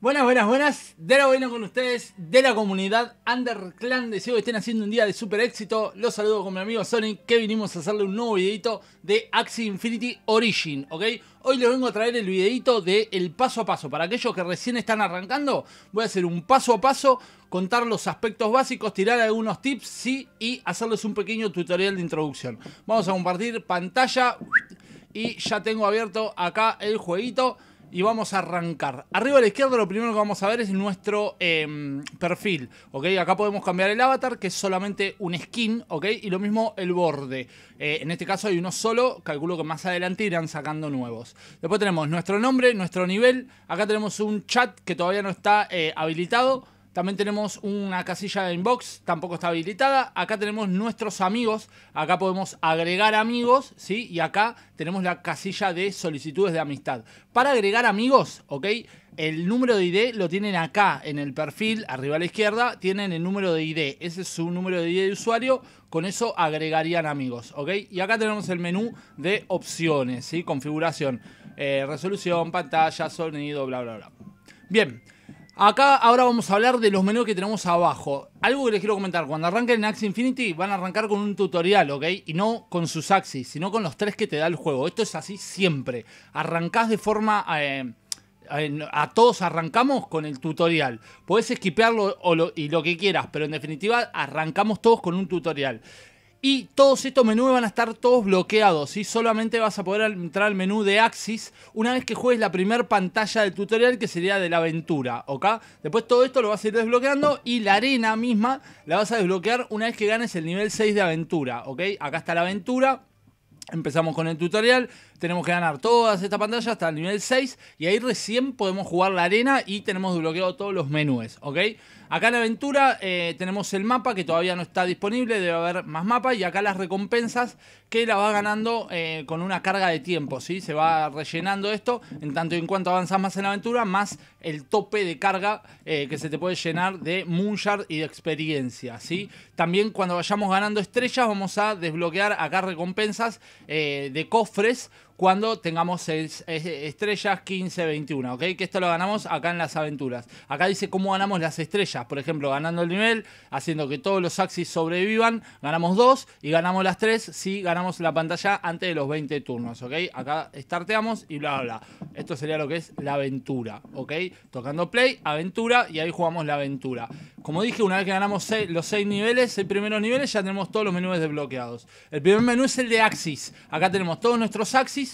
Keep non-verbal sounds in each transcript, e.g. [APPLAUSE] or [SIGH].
Buenas, buenas, buenas. De la buena con ustedes, de la comunidad Underclan. Deseo que estén haciendo un día de super éxito. Los saludo con mi amigo Sonic, que vinimos a hacerle un nuevo videito de Axie Infinity Origin, ¿ok? Hoy les vengo a traer el videito de el paso a paso. Para aquellos que recién están arrancando, voy a hacer un paso a paso, contar los aspectos básicos, tirar algunos tips, sí, y hacerles un pequeño tutorial de introducción. Vamos a compartir pantalla y ya tengo abierto acá el jueguito y vamos a arrancar. Arriba a la izquierda lo primero que vamos a ver es nuestro em, perfil, Acá podemos cambiar el avatar, que es solamente un skin, Y lo mismo el borde. Eh, en este caso hay uno solo, calculo que más adelante irán sacando nuevos. Después tenemos nuestro nombre, nuestro nivel. Acá tenemos un chat que todavía no está eh, habilitado también tenemos una casilla de inbox, tampoco está habilitada. Acá tenemos nuestros amigos, acá podemos agregar amigos, ¿sí? Y acá tenemos la casilla de solicitudes de amistad. Para agregar amigos, ¿ok? El número de ID lo tienen acá en el perfil, arriba a la izquierda, tienen el número de ID. Ese es su número de ID de usuario, con eso agregarían amigos, ¿ok? Y acá tenemos el menú de opciones, ¿sí? Configuración, eh, resolución, pantalla, sonido, bla, bla, bla. Bien. Acá ahora vamos a hablar de los menús que tenemos abajo. Algo que les quiero comentar, cuando arranquen en Axie Infinity van a arrancar con un tutorial, ¿ok? Y no con sus axis, sino con los tres que te da el juego. Esto es así siempre. Arrancás de forma... Eh, a todos arrancamos con el tutorial. Podés esquipearlo o y lo que quieras, pero en definitiva arrancamos todos con un tutorial. Y todos estos menús van a estar todos bloqueados, ¿sí? Solamente vas a poder entrar al menú de Axis una vez que juegues la primera pantalla del tutorial, que sería de la aventura, ¿ok? Después todo esto lo vas a ir desbloqueando y la arena misma la vas a desbloquear una vez que ganes el nivel 6 de aventura, ¿ok? Acá está la aventura. Empezamos con el tutorial, tenemos que ganar todas estas pantallas hasta el nivel 6 y ahí recién podemos jugar la arena y tenemos desbloqueado todos los menús, ¿ok? Acá en la aventura eh, tenemos el mapa que todavía no está disponible, debe haber más mapa y acá las recompensas que la va ganando eh, con una carga de tiempo, ¿sí? Se va rellenando esto, en tanto y en cuanto avanzas más en la aventura, más el tope de carga eh, que se te puede llenar de Moonshard y de experiencia, ¿sí? También cuando vayamos ganando estrellas vamos a desbloquear acá recompensas de cofres cuando tengamos estrellas 15, 21, ¿ok? Que esto lo ganamos acá en las aventuras. Acá dice cómo ganamos las estrellas, por ejemplo, ganando el nivel, haciendo que todos los axis sobrevivan, ganamos 2 y ganamos las 3 si ganamos la pantalla antes de los 20 turnos, ¿ok? Acá starteamos y bla, bla, bla. Esto sería lo que es la aventura, ¿ok? Tocando play, aventura y ahí jugamos la aventura. Como dije, una vez que ganamos los 6 niveles, el primeros nivel ya tenemos todos los menús desbloqueados. El primer menú es el de axis. Acá tenemos todos nuestros axis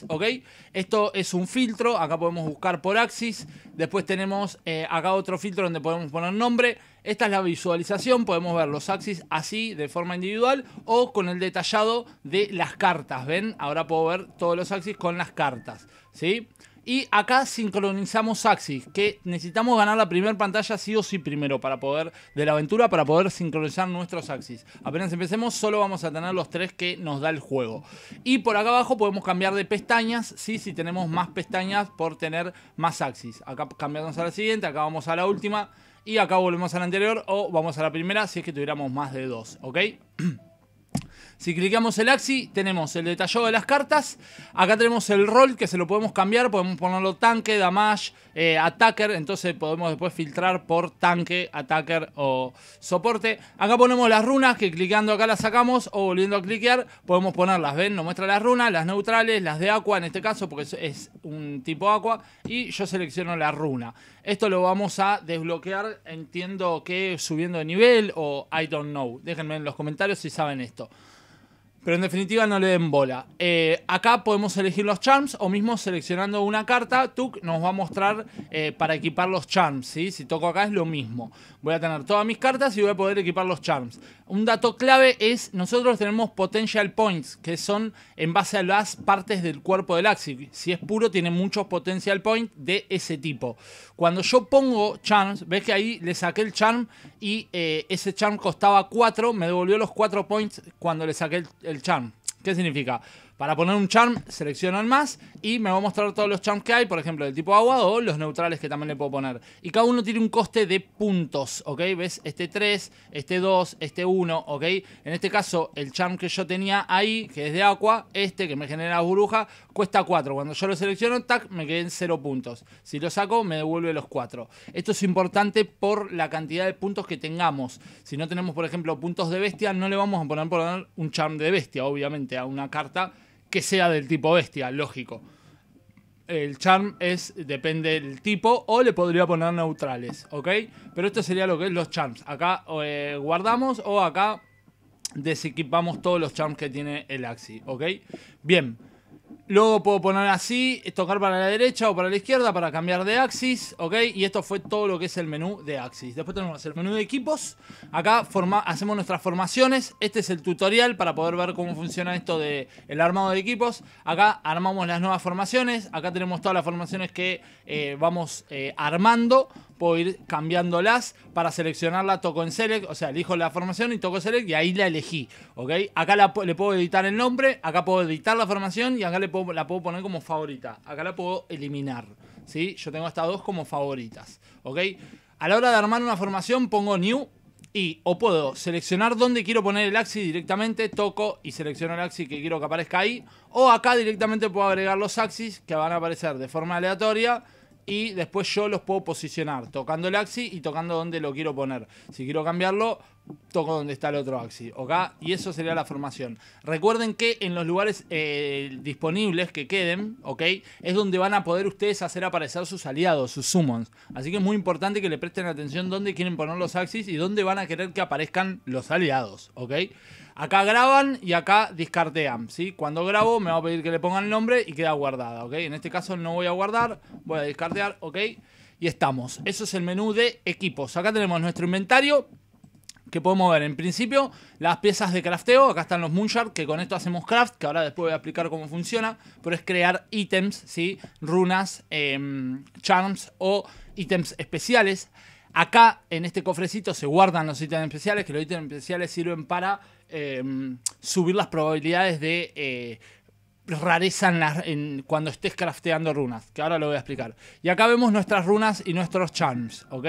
esto es un filtro, acá podemos buscar por Axis, después tenemos eh, acá otro filtro donde podemos poner nombre, esta es la visualización, podemos ver los Axis así de forma individual o con el detallado de las cartas, ¿ven? Ahora puedo ver todos los Axis con las cartas, ¿sí? sí y acá sincronizamos Axis, que necesitamos ganar la primera pantalla sí o sí primero para poder, de la aventura, para poder sincronizar nuestros Axis. Apenas empecemos, solo vamos a tener los tres que nos da el juego. Y por acá abajo podemos cambiar de pestañas, sí, si tenemos más pestañas por tener más Axis. Acá cambiamos a la siguiente, acá vamos a la última, y acá volvemos a la anterior, o vamos a la primera si es que tuviéramos más de dos, ¿ok? [CLEARS THROAT] Si clicamos el axi, tenemos el detallado de las cartas. Acá tenemos el rol que se lo podemos cambiar. Podemos ponerlo tanque, damage, eh, attacker. Entonces podemos después filtrar por tanque, attacker o soporte. Acá ponemos las runas que clicando acá las sacamos o volviendo a cliquear podemos ponerlas. ¿Ven? Nos muestra las runas, las neutrales, las de agua en este caso porque es un tipo agua. Y yo selecciono la runa. Esto lo vamos a desbloquear, entiendo que subiendo de nivel o I don't know. Déjenme en los comentarios si saben esto. Pero en definitiva no le den bola. Eh, acá podemos elegir los charms o mismo seleccionando una carta, Tuk nos va a mostrar eh, para equipar los charms. ¿sí? Si toco acá es lo mismo. Voy a tener todas mis cartas y voy a poder equipar los charms. Un dato clave es, nosotros tenemos potential points, que son en base a las partes del cuerpo del Axi. Si es puro, tiene muchos potential points de ese tipo. Cuando yo pongo charms, ves que ahí le saqué el charm y eh, ese charm costaba 4, me devolvió los 4 points cuando le saqué el el chan, ¿Qué significa? Para poner un charm, seleccionan más y me va a mostrar todos los charms que hay, por ejemplo, del tipo agua o los neutrales que también le puedo poner. Y cada uno tiene un coste de puntos, ¿ok? ¿Ves? Este 3, este 2, este 1, ¿ok? En este caso, el charm que yo tenía ahí, que es de agua, este que me genera burbuja, cuesta 4. Cuando yo lo selecciono, tac, me queden 0 puntos. Si lo saco, me devuelve los 4. Esto es importante por la cantidad de puntos que tengamos. Si no tenemos, por ejemplo, puntos de bestia, no le vamos a poner, poner un charm de bestia, obviamente, a una carta que sea del tipo bestia, lógico. El charm es, depende del tipo, o le podría poner neutrales, ¿ok? Pero esto sería lo que es los charms. Acá eh, guardamos o acá desequipamos todos los charms que tiene el Axi, ¿ok? Bien. Luego puedo poner así, tocar para la derecha o para la izquierda para cambiar de axis, ¿ok? Y esto fue todo lo que es el menú de axis. Después tenemos el menú de equipos. Acá hacemos nuestras formaciones. Este es el tutorial para poder ver cómo funciona esto del el armado de equipos. Acá armamos las nuevas formaciones. Acá tenemos todas las formaciones que eh, vamos eh, armando puedo ir cambiándolas para seleccionarla, toco en select, o sea, elijo la formación y toco select y ahí la elegí, ¿ok? Acá le puedo editar el nombre, acá puedo editar la formación y acá le puedo, la puedo poner como favorita, acá la puedo eliminar, ¿sí? Yo tengo hasta dos como favoritas, ¿ok? A la hora de armar una formación pongo new y o puedo seleccionar dónde quiero poner el axis directamente, toco y selecciono el axis que quiero que aparezca ahí, o acá directamente puedo agregar los axis que van a aparecer de forma aleatoria y después yo los puedo posicionar tocando el axis y tocando donde lo quiero poner. Si quiero cambiarlo, toco donde está el otro axi, ¿ok? Y eso sería la formación. Recuerden que en los lugares eh, disponibles que queden, ¿ok? Es donde van a poder ustedes hacer aparecer sus aliados, sus summons. Así que es muy importante que le presten atención dónde quieren poner los axis y dónde van a querer que aparezcan los aliados, ¿ok? Acá graban y acá discartean, ¿sí? Cuando grabo me va a pedir que le pongan el nombre y queda guardada, ¿ok? En este caso no voy a guardar, voy a discartear, ¿ok? Y estamos. Eso es el menú de equipos. Acá tenemos nuestro inventario que podemos ver en principio las piezas de crafteo, acá están los moonshard, que con esto hacemos craft, que ahora después voy a explicar cómo funciona, pero es crear ítems, ¿sí? runas, em, charms o ítems especiales. Acá en este cofrecito se guardan los ítems especiales, que los ítems especiales sirven para Em, subir las probabilidades de eh, rareza en cuando estés crafteando runas, que ahora lo voy a explicar. Y acá vemos nuestras runas y nuestros charms, ¿ok?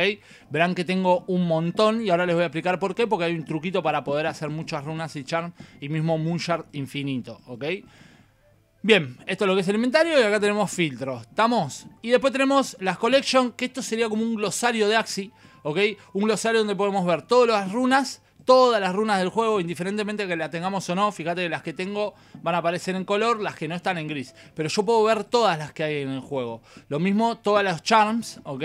Verán que tengo un montón y ahora les voy a explicar por qué, porque hay un truquito para poder hacer muchas runas y charms y mismo Moonshard infinito, ¿ok? Bien, esto es lo que es el inventario y acá tenemos filtros, ¿estamos? Y después tenemos las collection, que esto sería como un glosario de Axi, ¿ok? Un glosario donde podemos ver todas las runas todas las runas del juego, indiferentemente que la tengamos o no. Fíjate que las que tengo van a aparecer en color, las que no están en gris. Pero yo puedo ver todas las que hay en el juego. Lo mismo, todas las charms, ¿ok?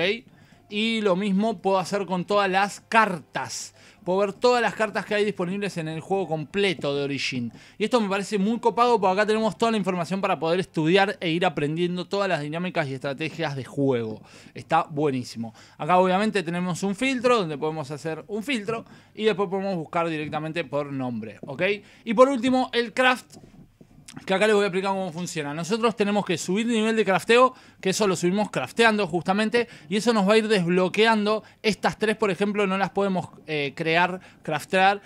y lo mismo puedo hacer con todas las cartas. Puedo ver todas las cartas que hay disponibles en el juego completo de Origin. Y esto me parece muy copado porque acá tenemos toda la información para poder estudiar e ir aprendiendo todas las dinámicas y estrategias de juego. Está buenísimo. Acá obviamente tenemos un filtro donde podemos hacer un filtro y después podemos buscar directamente por nombre. ¿Ok? Y por último, el craft que acá les voy a explicar cómo funciona. Nosotros tenemos que subir nivel de crafteo, que eso lo subimos crafteando justamente, y eso nos va a ir desbloqueando. Estas tres, por ejemplo, no las podemos eh, crear, craftear,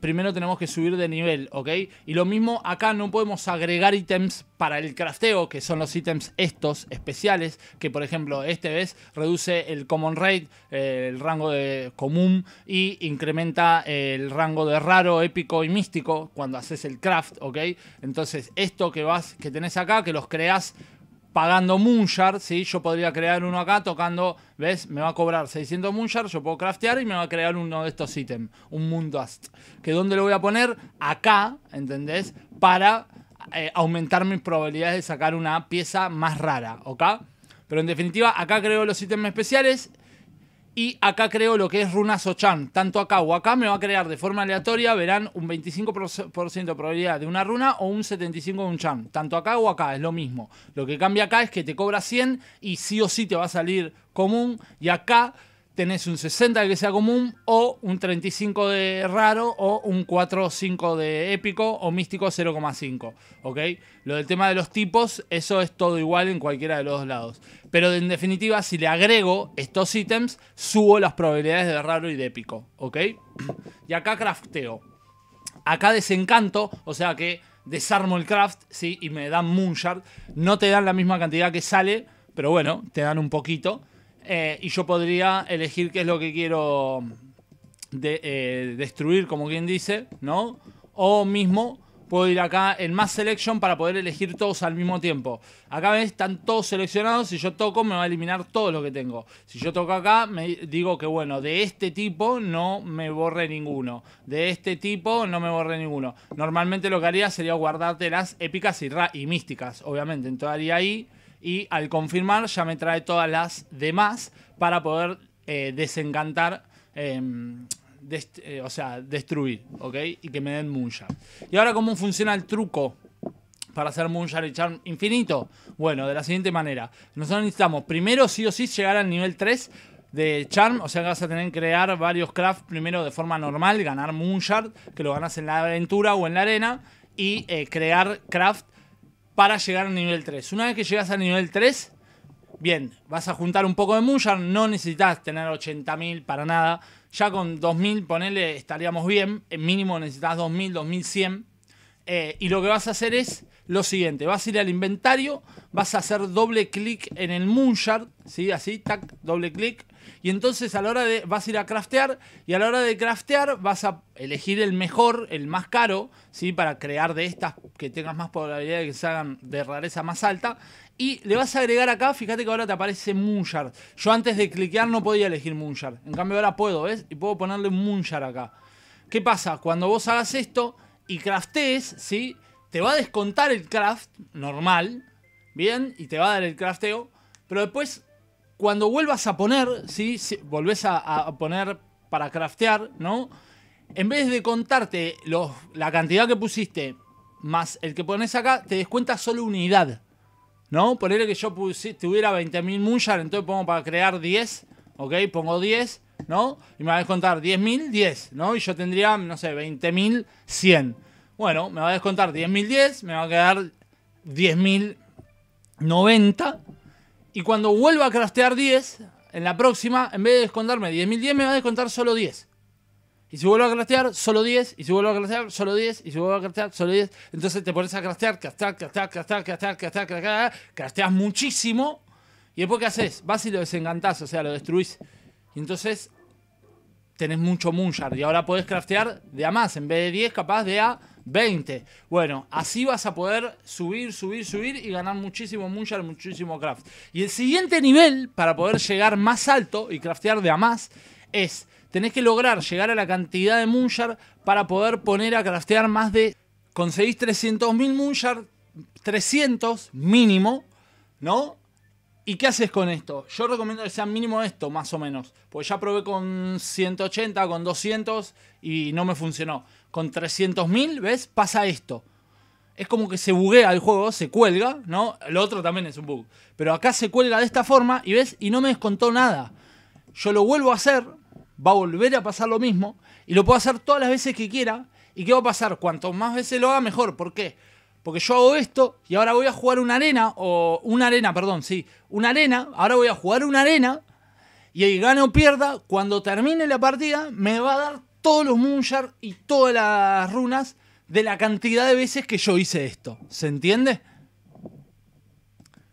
primero tenemos que subir de nivel, ¿ok? Y lo mismo acá no podemos agregar ítems para el crafteo, que son los ítems estos especiales, que por ejemplo este ves reduce el common rate, eh, el rango de común, y incrementa el rango de raro, épico y místico cuando haces el craft, ¿ok? Entonces esto que vas, que tenés acá, que los creas pagando Munjar, ¿sí? Yo podría crear uno acá tocando, ¿ves? Me va a cobrar 600 Munjar, yo puedo craftear y me va a crear uno de estos ítems, un Moondust. ¿Que dónde lo voy a poner? Acá, ¿entendés? Para eh, aumentar mis probabilidades de sacar una pieza más rara, ¿ok? Pero en definitiva, acá creo los ítems especiales y acá creo lo que es Runas Ochan. Tanto acá o acá me va a crear de forma aleatoria, verán, un 25% de probabilidad de una runa o un 75% de un chan. Tanto acá o acá, es lo mismo. Lo que cambia acá es que te cobra 100 y sí o sí te va a salir común. Y acá tenés un 60 de que sea común o un 35 de raro o un 4 o 5 de épico o místico 0,5. ¿Ok? Lo del tema de los tipos, eso es todo igual en cualquiera de los dos lados. Pero en definitiva, si le agrego estos ítems, subo las probabilidades de raro y de épico. ¿Ok? [CLEARS THROAT] Y acá crafteo. Acá desencanto, o sea que desarmo el craft, ¿sí? Y me dan Moonshard. No te dan la misma cantidad que sale, pero bueno, te dan un poquito. Eh, y yo podría elegir qué es lo que quiero mm, de, eh, destruir, como quien dice, ¿no? O mismo puedo ir acá en más selection para poder elegir todos al mismo tiempo. Acá ves, están todos seleccionados, si yo toco me va a eliminar todo lo que tengo. Si yo toco acá, me digo que bueno, de este tipo no me borre ninguno, de este tipo no me borre ninguno. Normalmente lo que haría sería guardarte las épicas y, y místicas, obviamente, entonces haría ahí y al confirmar ya me trae todas las demás para poder eh, desencantar. Em, eh, o sea, destruir, ¿ok? Y que me den Moonshard. ¿Y ahora cómo funciona el truco para hacer Moonshard y Charm infinito? Bueno, de la siguiente manera. Nosotros necesitamos primero sí o sí llegar al nivel 3 de Charm, o sea que vas a tener que crear varios crafts primero de forma normal, ganar Munchard, que lo ganas en la aventura o en la arena, y eh, crear craft para llegar al nivel 3. Una vez que llegas al nivel 3, bien, vas a juntar un poco de Munchard. no necesitas tener 80.000 para nada, ya con 2000, ponele, estaríamos bien. En mínimo necesitas 2000, 2100. Eh, y lo que vas a hacer es lo siguiente: vas a ir al inventario, vas a hacer doble clic en el Moonshard, ¿sí? así, tac, doble clic, y entonces a la hora de, vas a ir a craftear y a la hora de craftear vas a elegir el mejor, el más caro, ¿sí? Para crear de estas que tengas más probabilidad de que salgan de rareza más alta. Y le vas a agregar acá, fíjate que ahora te aparece Moonshard. Yo antes de cliquear no podía elegir Moonshard. En cambio ahora puedo, ¿ves? Y puedo ponerle Moonshard acá. ¿Qué pasa? Cuando vos hagas esto y craftees, ¿sí? Te va a descontar el craft normal, ¿bien? Y te va a dar el crafteo. Pero después cuando vuelvas a poner, ¿sí? Si volvés a, poner para craftear, ¿no? En vez de contarte los, la cantidad que pusiste más el que pones acá, te descuenta solo unidad. ¿No? Ponerle que yo tuviera 20.000 Munchar, entonces pongo para crear 10, ¿ok? Pongo 10, ¿no? Y me va a descontar 10.000, 10, ¿no? Y yo tendría, no sé, 20.100. Bueno, me va a descontar 10.010, me va a quedar 10.090, y cuando vuelva a craftear 10, en la próxima, en vez de descontarme 10.010, me va a descontar solo 10. Y si vuelvo a craftear, solo 10. Y si vuelvo a craftear, solo 10. Y si vuelvo a craftear, solo 10. Entonces te pones a craftear, craftear, craftear, craftear, craftear, craftear, craftear, crafteas muchísimo. Y después, ¿qué haces? Vas y lo desencantás, o sea, lo destruís. Y entonces tenés mucho Moonshard. Y ahora podés craftear de a más. En vez de 10, capaz de a 20. Bueno, así vas a poder subir, subir, subir y ganar muchísimo mucha muchísimo craft. Y el siguiente nivel para poder llegar más alto y craftear de a más es tenés que lograr llegar a la cantidad de Munchar para poder poner a craftear más de. Conseguís 300.000 Munchar, 300 mínimo, ¿no? ¿Y qué haces con esto? Yo recomiendo que sea mínimo esto, más o menos. Porque ya probé con 180, con 200 y no me funcionó. Con 300.000, ¿ves? Pasa esto. Es como que se buguea el juego, se cuelga, ¿no? Lo otro también es un bug. Pero acá se cuelga de esta forma y ves, y no me descontó nada. Yo lo vuelvo a hacer, va a volver a pasar lo mismo y lo puedo hacer todas las veces que quiera. ¿Y qué va a pasar? Cuanto más veces lo haga, mejor. ¿Por qué? Porque yo hago esto y ahora voy a jugar una arena, o una arena, perdón, sí, una arena, ahora voy a jugar una arena y el gane o pierda, cuando termine la partida, me va a dar todos los Moonshard y todas las runas de la cantidad de veces que yo hice esto. ¿Se entiende?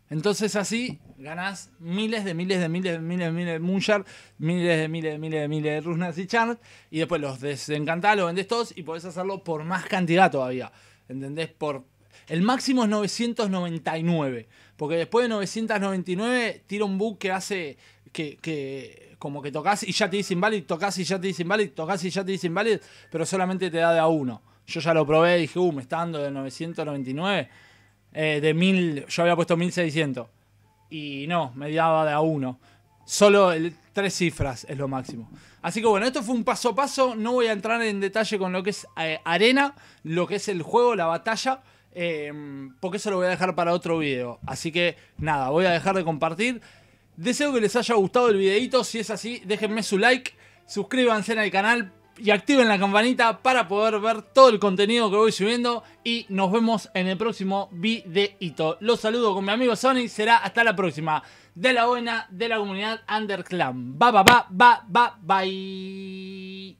Entonces así ganás miles de miles de miles de miles de miles de miles de miles de miles de miles de runas y charts, y después los desencantás, los vendés todos y podés hacerlo por más cantidad todavía. ¿Entendés? Por el máximo es 999. Porque después de 999 tira un bug que hace que, como que tocas y ya te dice invalid, tocas y ya te dice invalid, tocas y ya te dice invalid, pero solamente te da de a uno. Yo ya lo probé y dije, uh, me está dando de 999. Eh, de 1000, yo había puesto 1600. Y no, me daba de a uno. Solo el, tres cifras es lo máximo. Así que bueno, esto fue un paso a paso. No voy a entrar en detalle con lo que es eh, arena, lo que es el juego, la batalla. Em, porque eso lo voy a dejar para otro video. Así que nada, voy a dejar de compartir. Deseo que les haya gustado el videito. Si es así, déjenme su like, suscríbanse al canal y activen la campanita para poder ver todo el contenido que voy subiendo. Y nos vemos en el próximo videito. Los saludo con mi amigo Sony. Será hasta la próxima. De la buena de la comunidad Underclan. Ba, ba, ba, ba, ba, bye.